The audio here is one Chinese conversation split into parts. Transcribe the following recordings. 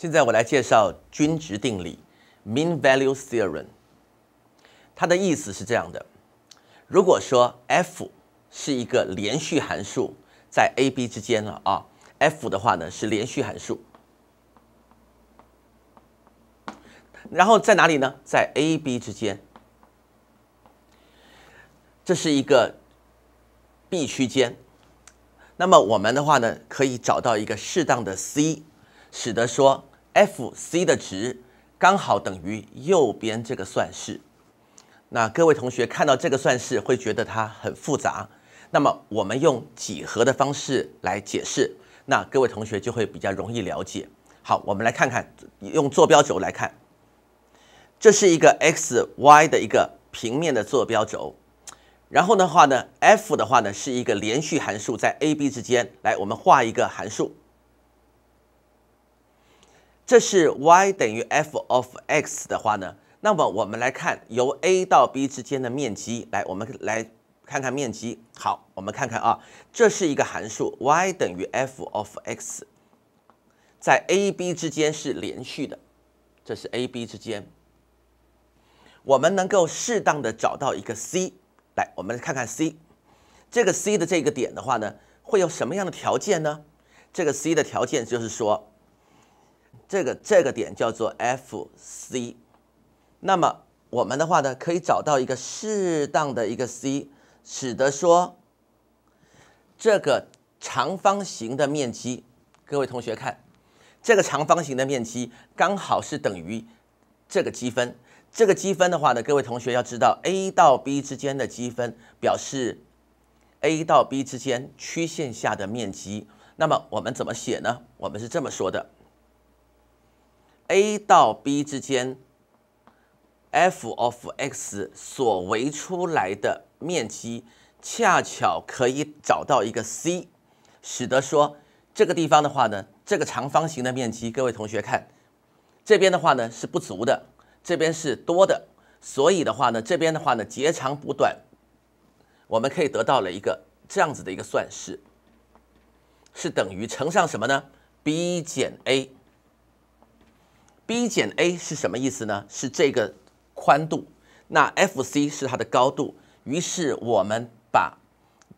现在我来介绍均值定理 （Mean Value Theorem）。它的意思是这样的：如果说 f 是一个连续函数在 a、b 之间了啊，f 的话呢是连续函数，然后在哪里呢？在 a、b 之间，这是一个 b 区间。那么我们的话呢，可以找到一个适当的 c，使得说。f(c) 的值刚好等于右边这个算式。那各位同学看到这个算式会觉得它很复杂，那么我们用几何的方式来解释，那各位同学就会比较容易了解。好，我们来看看用坐标轴来看，这是一个 x y 的一个平面的坐标轴。然后的话呢，f 的话呢是一个连续函数在 a b 之间。来，我们画一个函数。这是 y 等于 f of x 的话呢？那么我们来看由 a 到 b 之间的面积。来，我们来看看面积。好，我们看看啊，这是一个函数 y 等于 f of x，在 a b 之间是连续的。这是 a b 之间，我们能够适当的找到一个 c。来，我们看看 c，这个 c 的这个点的话呢，会有什么样的条件呢？这个 c 的条件就是说。这个这个点叫做 F C，那么我们的话呢，可以找到一个适当的一个 C，使得说这个长方形的面积，各位同学看，这个长方形的面积刚好是等于这个积分，这个积分的话呢，各位同学要知道，a 到 b 之间的积分表示 a 到 b 之间曲线下的面积，那么我们怎么写呢？我们是这么说的。a 到 b 之间，f of x 所围出来的面积，恰巧可以找到一个 c，使得说这个地方的话呢，这个长方形的面积，各位同学看，这边的话呢是不足的，这边是多的，所以的话呢，这边的话呢截长补短，我们可以得到了一个这样子的一个算式，是等于乘上什么呢？b 减 a。b 减 a 是什么意思呢？是这个宽度，那 f c 是它的高度。于是我们把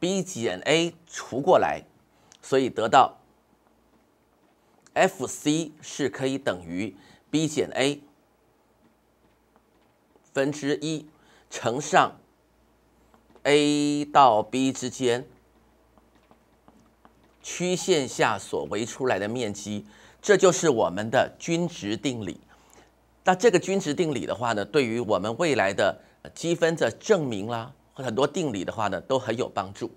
b 减 a 除过来，所以得到 f c 是可以等于 b 减 a 分之一乘上 a 到 b 之间曲线下所围出来的面积。这就是我们的均值定理。那这个均值定理的话呢，对于我们未来的积分的证明啦，很多定理的话呢，都很有帮助。